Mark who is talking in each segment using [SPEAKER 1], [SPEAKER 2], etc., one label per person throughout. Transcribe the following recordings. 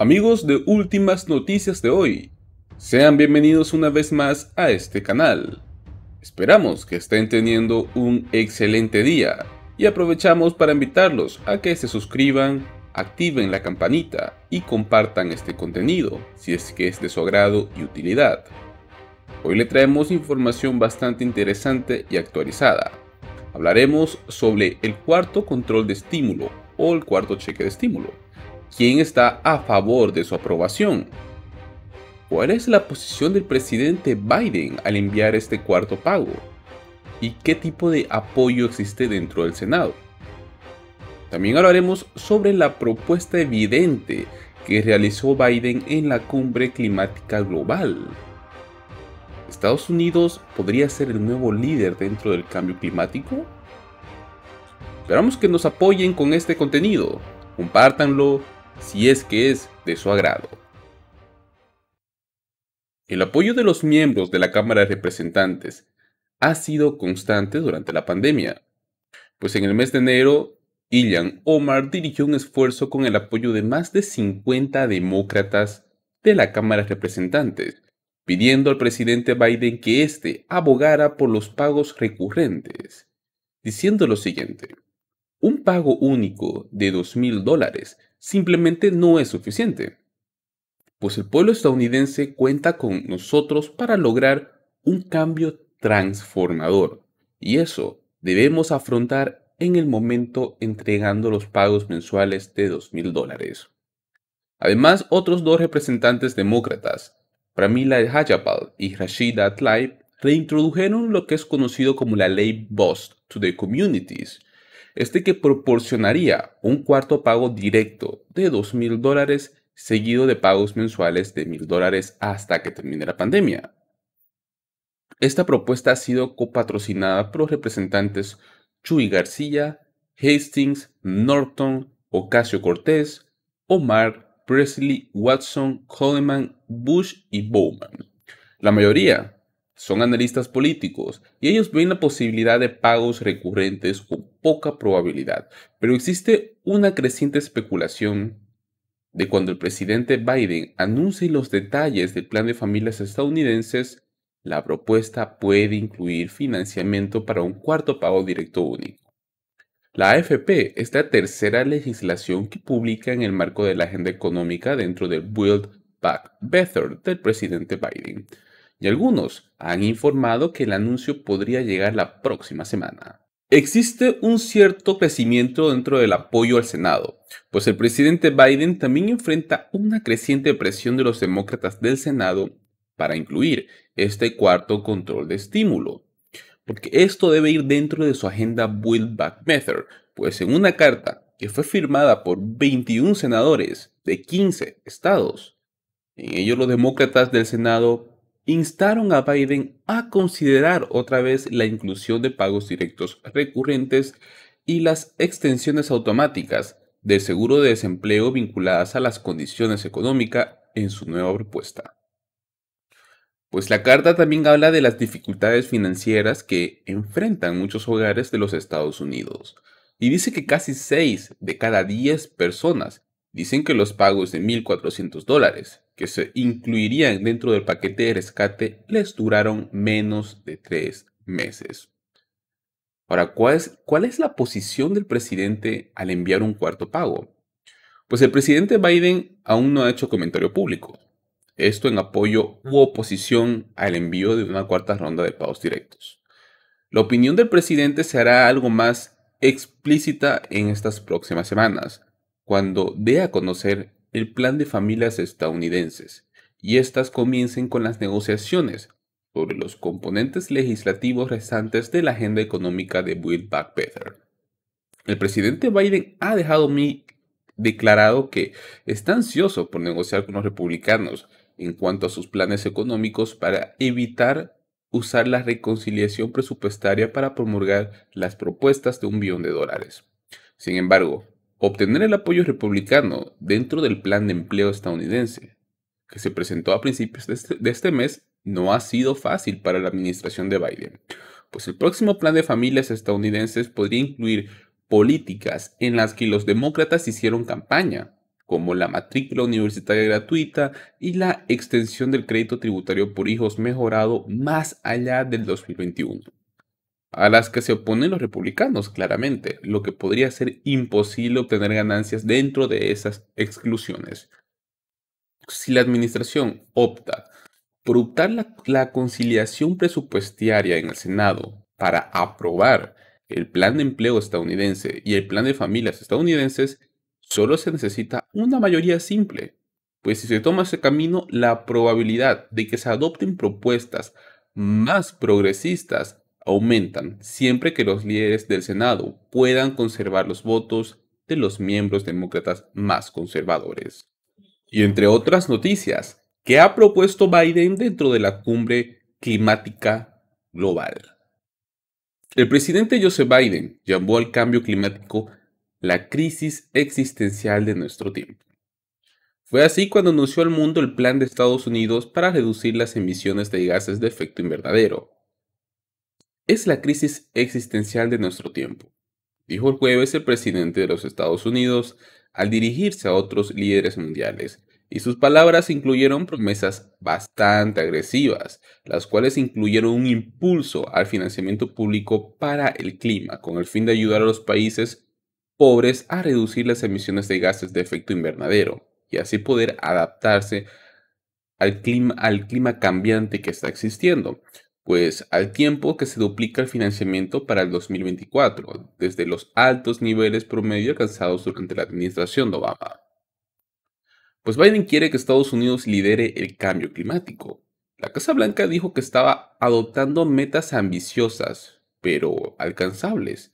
[SPEAKER 1] Amigos de Últimas Noticias de hoy, sean bienvenidos una vez más a este canal. Esperamos que estén teniendo un excelente día y aprovechamos para invitarlos a que se suscriban, activen la campanita y compartan este contenido si es que es de su agrado y utilidad. Hoy le traemos información bastante interesante y actualizada. Hablaremos sobre el cuarto control de estímulo o el cuarto cheque de estímulo ¿Quién está a favor de su aprobación? ¿Cuál es la posición del presidente Biden al enviar este cuarto pago? ¿Y qué tipo de apoyo existe dentro del Senado? También hablaremos sobre la propuesta evidente que realizó Biden en la cumbre climática global. ¿Estados Unidos podría ser el nuevo líder dentro del cambio climático? Esperamos que nos apoyen con este contenido. Compártanlo, si es que es de su agrado. El apoyo de los miembros de la Cámara de Representantes ha sido constante durante la pandemia, pues en el mes de enero, Ilhan Omar dirigió un esfuerzo con el apoyo de más de 50 demócratas de la Cámara de Representantes, pidiendo al presidente Biden que éste abogara por los pagos recurrentes, diciendo lo siguiente, un pago único de 2.000 dólares simplemente no es suficiente, pues el pueblo estadounidense cuenta con nosotros para lograr un cambio transformador, y eso debemos afrontar en el momento entregando los pagos mensuales de 2.000 dólares. Además, otros dos representantes demócratas, Pramila Jayapal y Rashida Tlaib, reintrodujeron lo que es conocido como la ley Bust to the Communities, este que proporcionaría un cuarto pago directo de 2.000 dólares seguido de pagos mensuales de 1.000 dólares hasta que termine la pandemia. Esta propuesta ha sido copatrocinada por los representantes Chuy García, Hastings, Norton, Ocasio Cortés, Omar, Presley, Watson, Coleman, Bush y Bowman. La mayoría son analistas políticos y ellos ven la posibilidad de pagos recurrentes con poca probabilidad, pero existe una creciente especulación de cuando el presidente Biden anuncie los detalles del plan de familias estadounidenses, la propuesta puede incluir financiamiento para un cuarto pago directo único. La AFP es la tercera legislación que publica en el marco de la agenda económica dentro del Build Back Better del presidente Biden y algunos han informado que el anuncio podría llegar la próxima semana. Existe un cierto crecimiento dentro del apoyo al Senado, pues el presidente Biden también enfrenta una creciente presión de los demócratas del Senado para incluir este cuarto control de estímulo, porque esto debe ir dentro de su agenda Build Back Better, pues en una carta que fue firmada por 21 senadores de 15 estados, en ellos los demócratas del Senado instaron a Biden a considerar otra vez la inclusión de pagos directos recurrentes y las extensiones automáticas del seguro de desempleo vinculadas a las condiciones económicas en su nueva propuesta. Pues la carta también habla de las dificultades financieras que enfrentan muchos hogares de los Estados Unidos y dice que casi 6 de cada 10 personas dicen que los pagos de 1.400 dólares que se incluirían dentro del paquete de rescate les duraron menos de tres meses. Ahora, ¿cuál es, la posición del presidente al enviar un cuarto pago? Pues el presidente Biden aún no ha hecho comentario público. Esto en apoyo u oposición al envío de una cuarta ronda de pagos directos. La opinión del presidente se hará algo más explícita en estas próximas semanas, cuando dé a conocer el plan de familias estadounidenses y éstas comiencen con las negociaciones sobre los componentes legislativos restantes de la agenda económica de Build Back Better. El presidente Biden ha dejado mi declarado que está ansioso por negociar con los republicanos en cuanto a sus planes económicos para evitar usar la reconciliación presupuestaria para promulgar las propuestas de un billón de dólares. Sin embargo, obtener el apoyo republicano dentro del plan de empleo estadounidense, que se presentó a principios este, de este, mes, no ha sido fácil para la administración de Biden, pues el próximo plan de familias estadounidenses podría incluir políticas en las que los demócratas hicieron campaña, como la matrícula universitaria gratuita y la extensión del crédito tributario por hijos mejorado más allá del 2021 a las que se oponen los republicanos, claramente, lo que podría ser imposible obtener ganancias dentro de esas exclusiones. Si la administración opta por optar la, conciliación presupuestaria en el Senado para aprobar el plan de empleo estadounidense y el plan de familias estadounidenses, solo se necesita una mayoría simple. Pues si se toma ese camino, la probabilidad de que se adopten propuestas más progresistas aumentan siempre que los líderes del Senado puedan conservar los votos de los miembros demócratas más conservadores. Y entre otras noticias, ¿qué ha propuesto Biden dentro de la cumbre climática global? El presidente Joseph Biden llamó al cambio climático la crisis existencial de nuestro tiempo. Fue así cuando anunció al mundo el plan de Estados Unidos para reducir las emisiones de gases de efecto invernadero, es la crisis existencial de nuestro tiempo, dijo el jueves el presidente de los Estados Unidos al dirigirse a otros líderes mundiales, y sus palabras incluyeron promesas bastante agresivas, las cuales incluyeron un impulso al financiamiento público para el clima, con el fin de ayudar a los países pobres a reducir las emisiones de gases de efecto invernadero y así poder adaptarse al clima, cambiante que está existiendo pues al tiempo que se duplica el financiamiento para el 2024, desde los altos niveles promedio alcanzados durante la administración de Obama. Pues Biden quiere que Estados Unidos lidere el cambio climático. La Casa Blanca dijo que estaba adoptando metas ambiciosas, pero alcanzables,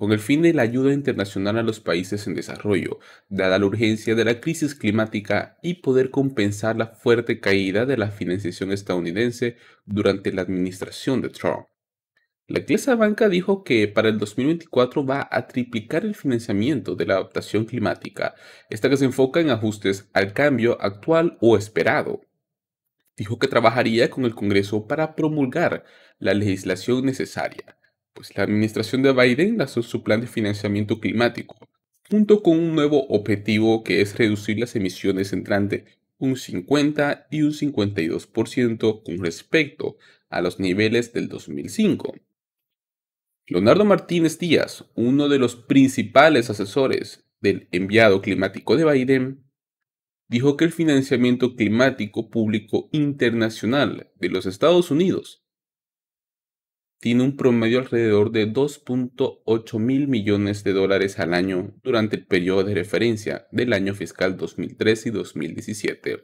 [SPEAKER 1] con el fin de la ayuda internacional a los países en desarrollo, dada la urgencia de la crisis climática y poder compensar la fuerte caída de la financiación estadounidense durante la administración de Trump. La Iglesia Banca dijo que para el 2024 va a triplicar el financiamiento de la adaptación climática, esta que se enfoca en ajustes al cambio actual o esperado. Dijo que trabajaría con el Congreso para promulgar la legislación necesaria pues, la administración de Biden lanzó su plan de financiamiento climático, junto con un nuevo objetivo que es reducir las emisiones entre un 50 y un 52% con respecto a los niveles del 2005. Leonardo Martínez Díaz, uno de los principales asesores del enviado climático de Biden, dijo que el financiamiento climático público internacional de los Estados Unidos tiene un promedio alrededor de 2.8 mil millones de dólares al año durante el periodo de referencia del año fiscal 2013 y 2017.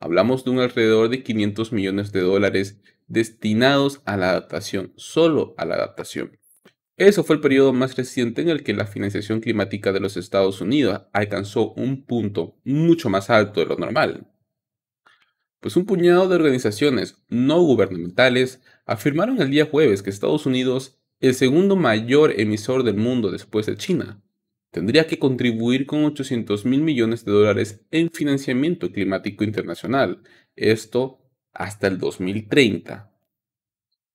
[SPEAKER 1] Hablamos de un alrededor de 500 millones de dólares destinados a la adaptación, solo a la adaptación. Eso fue el periodo más reciente en el que la financiación climática de los Estados Unidos alcanzó un punto mucho más alto de lo normal pues un puñado de organizaciones no gubernamentales afirmaron el día jueves que Estados Unidos, el segundo mayor emisor del mundo después de China, tendría que contribuir con 800 mil millones de dólares en financiamiento climático internacional, esto hasta el 2030.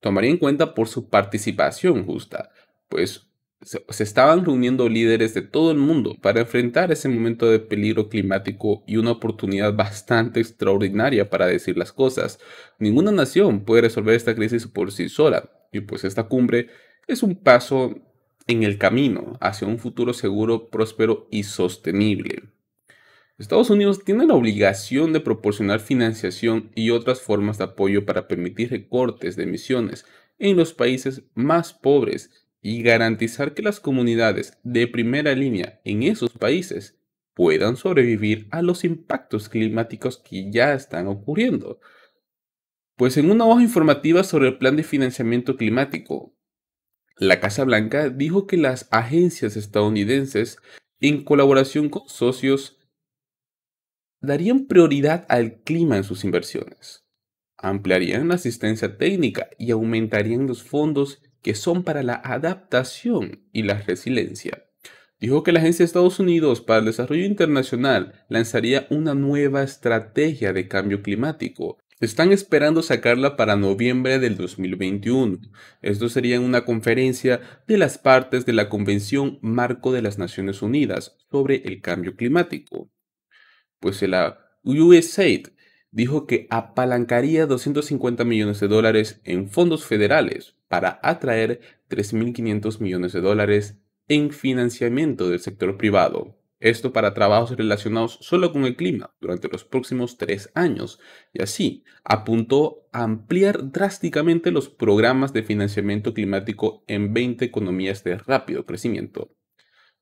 [SPEAKER 1] Tomaría en cuenta por su participación justa, pues se, estaban reuniendo líderes de todo el mundo para enfrentar ese momento de peligro climático y una oportunidad bastante extraordinaria para decir las cosas. Ninguna nación puede resolver esta crisis por sí sola y pues esta cumbre es un paso en el camino hacia un futuro seguro, próspero y sostenible. Estados Unidos tiene la obligación de proporcionar financiación y otras formas de apoyo para permitir recortes de emisiones en los países más pobres y garantizar que las comunidades de primera línea en esos países puedan sobrevivir a los impactos climáticos que ya están ocurriendo. Pues en una hoja informativa sobre el plan de financiamiento climático, la Casa Blanca dijo que las agencias estadounidenses, en colaboración con socios, darían prioridad al clima en sus inversiones, ampliarían la asistencia técnica y aumentarían los fondos que son para la adaptación y la resiliencia. Dijo que la Agencia de Estados Unidos para el Desarrollo Internacional lanzaría una nueva estrategia de cambio climático. Están esperando sacarla para noviembre del 2021. Esto sería en una conferencia de las partes de la Convención Marco de las Naciones Unidas sobre el Cambio Climático. Pues la USAID dijo que apalancaría 250 millones de dólares en fondos federales para atraer 3.500 millones de dólares en financiamiento del sector privado. Esto para trabajos relacionados solo con el clima durante los próximos tres años. Y así apuntó a ampliar drásticamente los programas de financiamiento climático en 20 economías de rápido crecimiento.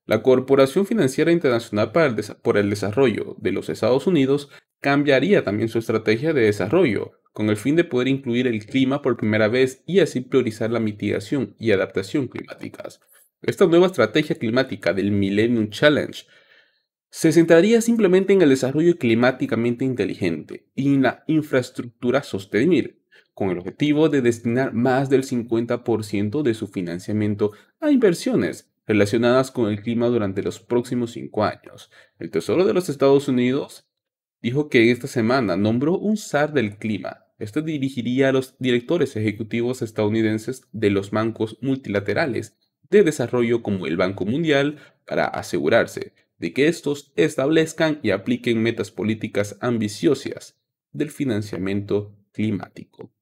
[SPEAKER 1] La Corporación Financiera Internacional para el por el Desarrollo de los Estados Unidos cambiaría también su estrategia de desarrollo, con el fin de poder incluir el clima por primera vez y así priorizar la mitigación y adaptación climáticas. Esta nueva estrategia climática del Millennium Challenge se centraría simplemente en el desarrollo climáticamente inteligente y en la infraestructura sostenible, con el objetivo de destinar más del 50% de su financiamiento a inversiones relacionadas con el clima durante los próximos cinco años. El Tesoro de los Estados Unidos dijo que esta semana nombró un SAR del clima. Este dirigiría a los directores ejecutivos estadounidenses de los bancos multilaterales de desarrollo como el Banco Mundial para asegurarse de que estos establezcan y apliquen metas políticas ambiciosas del financiamiento climático.